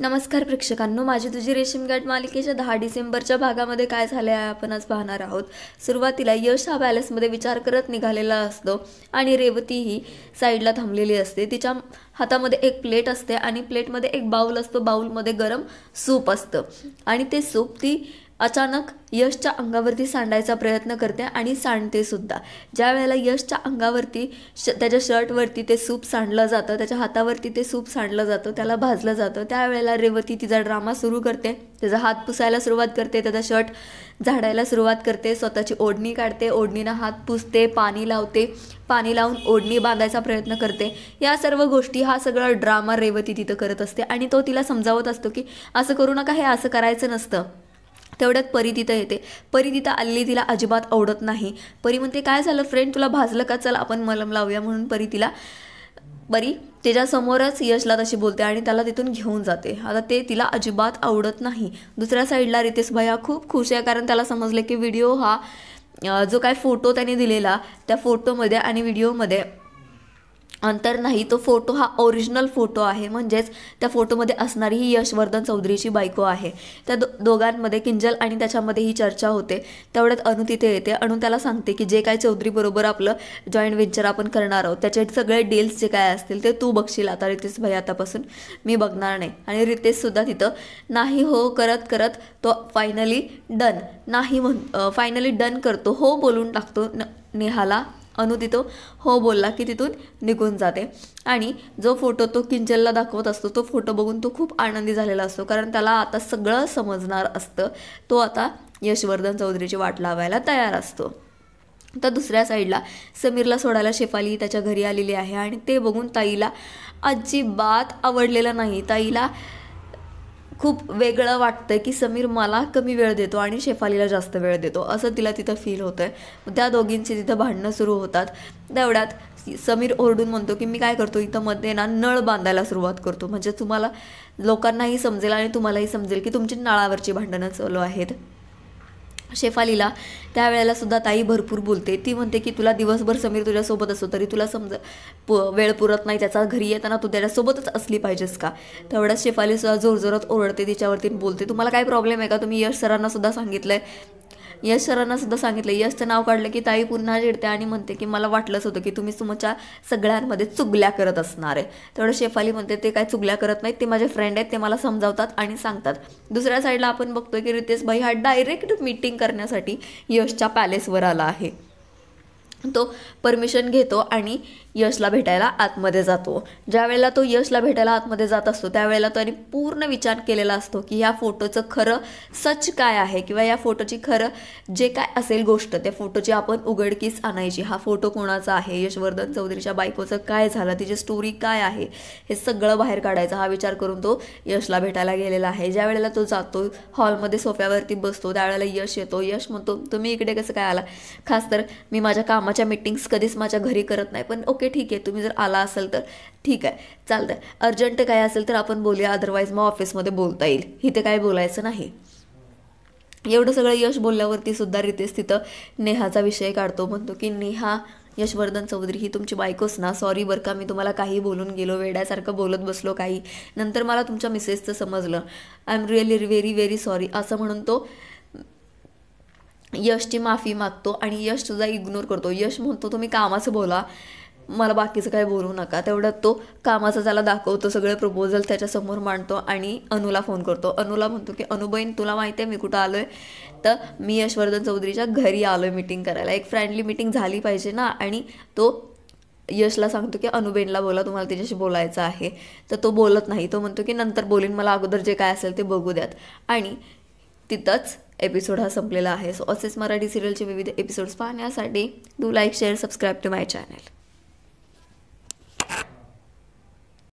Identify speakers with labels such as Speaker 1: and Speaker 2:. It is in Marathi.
Speaker 1: नमस्कार प्रेक्षकांनो माझी तुझी रेशीम गाठ मालिकेच्या दहा डिसेंबरच्या भागामध्ये काय झाले आहे आपण आज पाहणार आहोत सुरुवातीला यश हा पॅलेसमध्ये विचार करत निघालेला असतो आणि रेवती ही साईडला थांबलेली असते तिच्या हातामध्ये एक प्लेट असते आणि प्लेटमध्ये एक बाऊल असतो बाऊलमध्ये गरम सूप असतं आणि ते सूप ती अचानक यशच्या अंगावरती सांडायचा प्रयत्न करते आणि सांडते सुद्धा ज्या वेळेला यशच्या अंगावरती श त्याच्या शर्टवरती ते सूप सांडलं जातं त्याच्या हातावरती ते सूप सांडलं जातं त्याला भाजलं जातं त्यावेळेला रेवती तिचा ड्रामा सुरू करते त्याचा हात पुसायला सुरुवात करते त्याचा शर्ट झाडायला सुरुवात करते स्वतःची ओढणी काढते ओढणीनं हात पुसते पाणी लावते पाणी लावून ओढणी बांधायचा प्रयत्न करते या सर्व गोष्टी हा सगळा ड्रामा रेवती तिथं करत असते आणि तो तिला समजावत असतो की असं करू नका हे असं करायचं नसतं तेवढ्यात परी तिथं येते परी तिथं आलेली तिला अजिबात आवडत नाही परी म्हणते काय झालं फ्रेंड तुला भाजलं का चल आपण मलम लावूया म्हणून परी तिला परी त्याच्यासमोरच यशला तशी बोलते आणि त्याला तिथून घेऊन जाते आता ते तिला अजिबात आवडत नाही दुसऱ्या साईडला रितेश भाई खूप खुश आहे कारण त्याला समजलं की व्हिडिओ हा जो काय फोटो त्याने दिलेला त्या फोटोमध्ये आणि व्हिडिओमध्ये अंतर नाही तो फोटो हा ओरिजिनल फोटो आहे म्हणजेच त्या फोटोमध्ये असणारी ही यशवर्धन चौधरीची बायको आहे त्या दो दोघांमध्ये किंजल आणि त्याच्यामध्ये ही चर्चा होते तेवढ्यात अनु तिथे येते अनु त्याला सांगते की जे काय चौधरीबरोबर आपलं जॉईंट व्हेंचर आपण करणार आहोत त्याचे सगळे डील्स जे काय असतील ते तू बघशील आता रितेश भाई आतापासून मी बघणार नाही आणि रितेशसुद्धा तिथं नाही हो करत करत तो फायनली डन नाही म्हण फायनली डन करतो हो बोलून टाकतो न नेहाला अनुदितो हो बोलला की तिथून निघून जाते आणि जो फोटो तो किंचलला दाखवत असतो तो फोटो बघून तो खूप आनंदी झालेला असतो कारण त्याला आता सगळं समजणार असतं तो आता यशवर्धन चौधरीची वाट लावायला तयार असतो तर दुसऱ्या साईडला समीरला सोडायला शेफाली त्याच्या घरी आलेली आहे आणि ते बघून ताईला अजिबात आवडलेलं नाही ताईला खूप वेगळं वाटतंय की समीर मला कमी वेळ देतो आणि शेफालीला जास्त वेळ देतो असं तिला तिथं फील होतं आहे त्या दोघींची तिथं भांडणं सुरू होतात तेवढ्यात समीर ओरडून म्हणतो की मी काय करतो इथं मध्ये ना नळ बांधायला सुरुवात करतो म्हणजे तुम्हाला लोकांनाही समजेल आणि तुम्हालाही समजेल की तुमची नळावरची भांडणं चालू आहेत शेफालीला त्यावेळेला सुद्धा ताई भरपूर बोलते ती म्हणते की तुला दिवसभर समीर तुझ्यासोबत असो तरी तुला समज प वेळ पुरत नाही त्याचा घरी येताना तू त्याच्यासोबतच असली पाहिजेस का तेवढ्याच शेफालीसुद्धा जोरजोरात ओरडते तिच्यावरती बोलते तुम्हाला काय प्रॉब्लेम आहे का तुम्ही यश सरांना सुद्धा सांगितलं आहे यश सरांना सुद्धा सांगितलं यशचं नाव काढलं की ताई पुन्हा चिडते आणि म्हणते की मला वाटलंच होतं की तुम्ही तुमच्या सगळ्यांमध्ये चुगल्या करत असणार आहे तेवढं शेफाली म्हणते ते काय चुगल्या करत नाहीत ते माझे फ्रेंड आहेत ते मला समजावतात आणि सांगतात दुसऱ्या साईडला आपण बघतोय की रितेश भाई हा डायरेक्ट मीटिंग करण्यासाठी यशच्या पॅलेसवर आला आहे तो परमिशन घेतो आणि यशला भेटायला आतमध्ये जातो ज्या वेळेला तो यशला भेटायला आतमध्ये जात असतो त्यावेळेला त्याने पूर्ण विचार केलेला असतो की ह्या फोटोचं खरं सच काय आहे किंवा या फोटोची खरं जे काय असेल गोष्ट त्या फोटोची आपण उघडकीस आणायची हा फोटो कोणाचा आहे यशवर्धन चौधरीच्या बायकोचं काय झालं तिची स्टोरी काय आहे हे सगळं बाहेर काढायचं हा विचार करून तो यशला भेटायला गेलेला आहे ज्या वेळेला तो जातो हॉलमध्ये सोफ्यावरती बसतो त्यावेळेला यश येतो यश म्हणतो तुम्ही इकडे कसं काय आला खास तर मी माझ्या कामाच्या मिटिंग्स कधीच माझ्या घरी करत नाही पण ओके ओके ठीक आहे तुम्ही जर आला असाल तर ठीक आहे चालतं अर्जंट काय असेल तर आपण बोलूया अदरवाईज मग ऑफिसमध्ये बोलता येईल इथे काय बोलायचं नाही एवढं सगळं यश बोलल्यावरती सुद्धा रितेश तिथं नेहाचा विषय काढतो म्हणतो की नेहा यशवर्धन चौधरी ही तुमची बायकोच ना सॉरी बरं का मी तुम्हाला काही बोलून गेलो वेड्यासारखं बोलत बसलो काही नंतर मला तुमच्या मिसेसचं समजलं I am really very very sorry असं म्हणून तो यशची माफी मागतो आणि यश सुद्धा इग्नोर करतो यश म्हणतो तुम्ही कामाचं बोला मला बाकीचं काय बोलू नका तेवढ्यात तो कामाचा त्याला दाखवतो सगळे प्रपोजल त्याच्यासमोर मांडतो आणि अनुला फोन करतो अनुला म्हणतो की अनुबईन तुला माहिती आहे मी कुठं आलो आहे तर मी यशवर्धन चौधरीच्या घरी आलो आहे मिटिंग करायला एक फ्रेंडली मिटिंग झाली पाहिजे ना आणि तो यशला सांगतो की अनुबेनला बोला तुम्हाला तिच्याशी बोलायचं आहे तर तो बोलत नाही तो म्हणतो की नंतर बोलीन मला अगोदर जे काय असेल ते बघू द्यात आणि तिथंच एपिसोड हा संपलेला आहे सो असेच मराठी सिरियलचे विविध एपिसोड्स पाहण्यासाठी do like share subscribe to my channel